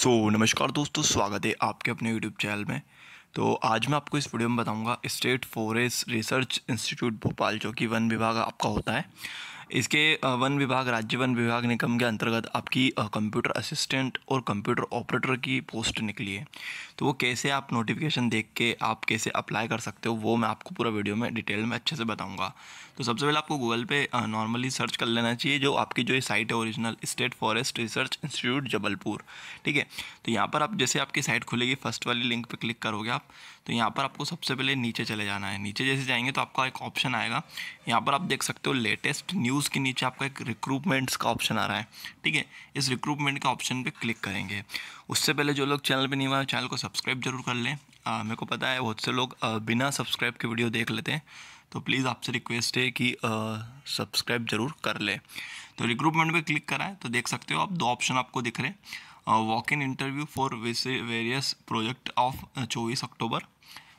सो so, नमस्कार दोस्तों स्वागत है आपके अपने यूट्यूब चैनल में तो आज मैं आपको इस वीडियो में बताऊंगा state forest research institute Bhopal जो कि वन विभाग आपका होता है इसके वन विभाग राज्य वन विभाग निगम के अंतर्गत आपकी कंप्यूटर असिस्टेंट और कंप्यूटर ऑपरेटर की पोस्ट निकली है तो वो कैसे आप नोटिफिकेशन देख के आप कैसे अप्लाई कर सकते हो वो मैं आपको पूरा वीडियो में डिटेल में अच्छे से बताऊँगा तो सबसे पहले आपको गूगल पे नॉर्मली सर्च कर लेना चाहिए जो आपकी जो साइट है original state forest research institute Jabalpur ठीक है तो यहाँ पर आप जैसे आपकी साइट खुलेगी फर्स्ट वाली लिंक पर क्लिक करोगे आप तो यहाँ पर आपको सबसे पहले नीचे चले जाना है नीचे जैसे जाएंगे तो आपका एक ऑप्शन आएगा यहाँ पर आप देख सकते हो लेटेस्ट न्यूज़ के नीचे आपका एक रिक्रूटमेंट्स का ऑप्शन आ रहा है ठीक है इस रिक्रूटमेंट के ऑप्शन पर क्लिक करेंगे उससे पहले जो लोग चैनल पर नहीं हुआ चैनल को सब्सक्राइब जरूर कर लें मेरे को पता है बहुत से लोग बिना सब्सक्राइब के वीडियो देख लेते हैं तो प्लीज़ आपसे रिक्वेस्ट है कि सब्सक्राइब ज़रूर कर ले तो रिक्रूटमेंट पे क्लिक करा है तो देख सकते हो आप दो ऑप्शन आपको दिख रहे हैं walk in interview for various project of चौबीस अक्टूबर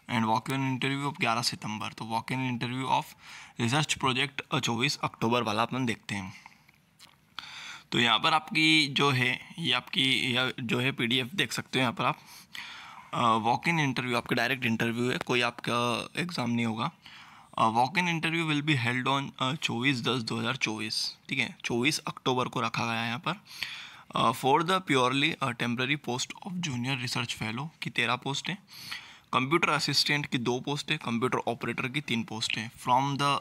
and walk in interview of ग्यारह सितंबर तो walk in interview of research project चौबीस अक्टूबर वाला अपन देखते हैं तो यहाँ पर आपकी जो है ये आपकी या जो है पीडीएफ देख सकते हो यहाँ पर आप वॉक इन इंटरव्यू आपका डायरेक्ट इंटरव्यू है कोई आपका एग्ज़ाम नहीं होगा walk in interview will be held on चौबीस दस दो हज़ार चौबीस ठीक है चौबीस अक्टूबर को रखा गया है यहाँ पर for the purely temporary post of junior research fellow की तेरह पोस्ट है कंप्यूटर असिस्टेंट की दो पोस्ट है कंप्यूटर ऑपरेटर की तीन पोस्ट है from the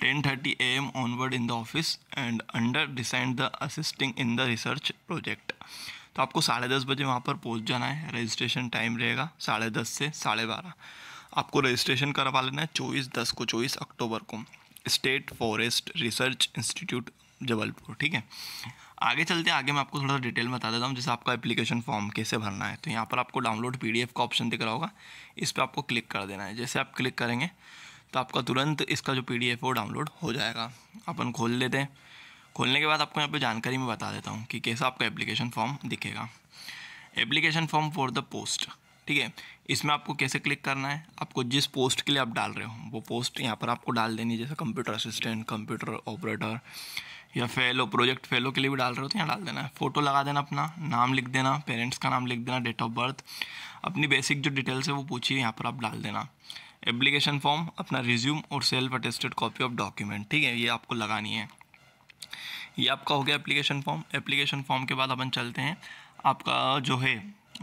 ten thirty A M onward in the office and under decide the assisting in the research project तो आपको साढ़े दस बजे वहाँ पर पहुँच जाना है रजिस्ट्रेशन टाइम रहेगा साढ़े दस से साढ़े बारह आपको रजिस्ट्रेशन करवा लेना है चौबीस दस को चौबीस अक्टूबर को state forest research institute Jabalpur ठीक है आगे चलते आगे मैं आपको थोड़ा डिटेल बता देता हूँ जैसे आपका एप्लीकेशन फॉर्म कैसे भरना है तो यहाँ पर आपको डाउनलोड पी का ऑप्शन दिख रहा होगा इस पर आपको क्लिक कर देना है जैसे आप क्लिक करेंगे तो आपका तुरंत इसका जो पी है वो डाउनलोड हो जाएगा अपन खोल लेते हैं खोलने के बाद आपको यहाँ पर जानकारी में बता देता हूँ कि कैसा आपका एप्लीकेशन फॉर्म दिखेगा application form for the post ठीक है इसमें आपको कैसे क्लिक करना है आपको जिस पोस्ट के लिए आप डाल रहे हो वो पोस्ट यहाँ पर आपको डाल देनी जैसे कंप्यूटर असिस्टेंट कंप्यूटर ऑपरेटर या फेलो प्रोजेक्ट फेलो के लिए भी डाल रहे हो तो यहाँ डाल देना है फ़ोटो लगा देना अपना नाम लिख देना पेरेंट्स का नाम लिख देना डेट ऑफ बर्थ अपनी बेसिक जो डिटेल्स है वो पूछिए यहाँ पर आप डाल देना एप्लीकेशन फॉर्म अपना रिज्यूम और self attested copy of document ठीक है ये आपको लगानी है ये आपका हो गया एप्लीकेशन फॉर्म एप्लीकेशन फॉर्म के बाद अपन चलते हैं आपका जो है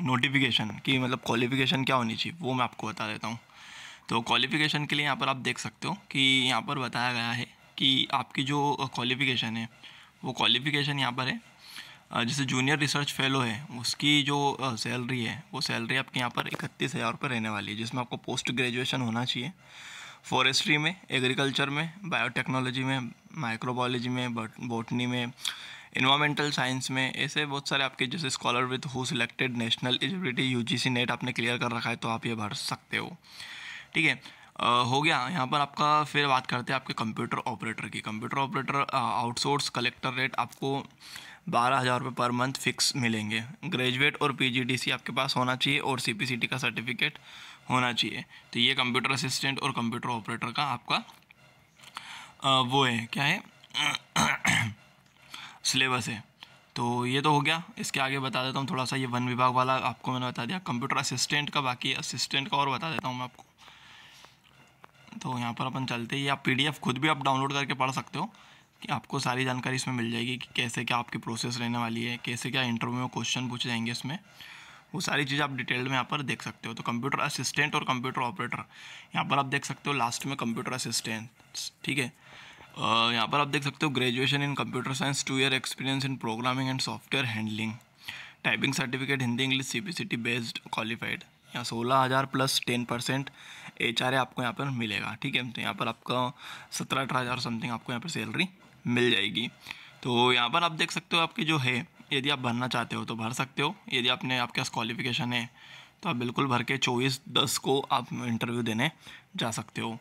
नोटिफिकेशन कि मतलब क्वालिफिकेशन क्या होनी चाहिए वो मैं आपको बता देता हूँ तो क्वालिफिकेशन के लिए यहाँ पर आप देख सकते हो कि यहाँ पर बताया गया है कि आपकी जो क्वालिफ़िकेशन है वो क्वालिफ़िकेशन यहाँ पर है जैसे जूनियर रिसर्च फेलो है उसकी जो सैलरी है वो सैलरी आपके यहाँ पर इकतीस हज़ार रुपये रहने वाली है जिसमें आपको पोस्ट ग्रेजुएशन होना चाहिए फॉरेस्ट्री में एग्रीकल्चर में बायोटेक्नोलॉजी में माइक्रोबायोलॉजी में बोटनी में इन्वामेंटल साइंस में ऐसे बहुत सारे आपके जैसे scholar with who selected national eligibility UGC NET आपने क्लियर कर रखा है तो आप ये भर सकते हो ठीक है हो गया यहाँ पर आपका फिर बात करते हैं आपके कंप्यूटर ऑपरेटर की computer operator outsource collector rate आपको बारह हज़ार रुपये पर मंथ फिक्स मिलेंगे ग्रेजुएट और पीजीडीसी आपके पास होना चाहिए और सीपीसीटी का सर्टिफिकेट होना चाहिए तो ये कंप्यूटर असिस्टेंट और कंप्यूटर ऑपरेटर का आपका आ, वो है क्या है सिलेबस है तो ये तो हो गया इसके आगे बता देता हूँ थोड़ा सा ये वन विभाग वाला आपको मैंने बता दिया कंप्यूटर असिस्टेंट का बाकी असिस्टेंट का और बता देता हूँ मैं आपको तो यहाँ पर अपन चलते ही आप पीडीएफ खुद भी आप डाउनलोड करके पढ़ सकते हो कि आपको सारी जानकारी इसमें मिल जाएगी कि कैसे क्या आपकी प्रोसेस रहने वाली है कैसे क्या इंटरव्यू में क्वेश्चन पूछे जाएंगे इसमें वो सारी चीज़ आप डिटेल में यहाँ पर देख सकते हो तो कंप्यूटर असिस्टेंट और कंप्यूटर ऑपरेटर यहाँ पर आप देख सकते हो लास्ट में कंप्यूटर असिस्टेंट ठीक है यहाँ पर आप देख सकते हो graduation in computer science two year experience in programming and software handling typing certificate Hindi English C B C T based qualified यहाँ सोलह हज़ार plus ten percent H R आपको यहाँ पर मिलेगा ठीक है तो यहाँ पर आपका सत्रह अठारह हज़ार समथिंग आपको यहाँ पर सैलरी मिल जाएगी तो यहाँ पर आप देख सकते हो आपके जो है यदि आप भरना चाहते हो तो भर सकते हो यदि आपने आपके पास क्वालिफिकेशन है तो आप बिल्कुल भर के चौबीस दस को आप इंटरव्यू देने जा सकते हो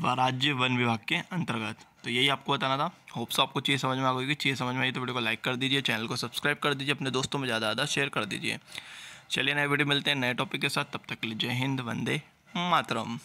व राज्य वन विभाग के अंतर्गत तो यही आपको बताना था होप सो आपको चीज़ समझ में आ गई कि चीज़ समझ में आई तो वीडियो को लाइक कर दीजिए चैनल को सब्सक्राइब कर दीजिए अपने दोस्तों में ज़्यादा ज़्यादा शेयर कर दीजिए चलिए नए वीडियो मिलते हैं नए टॉपिक के साथ तब तक के लिए जय हिंद वंदे मातरम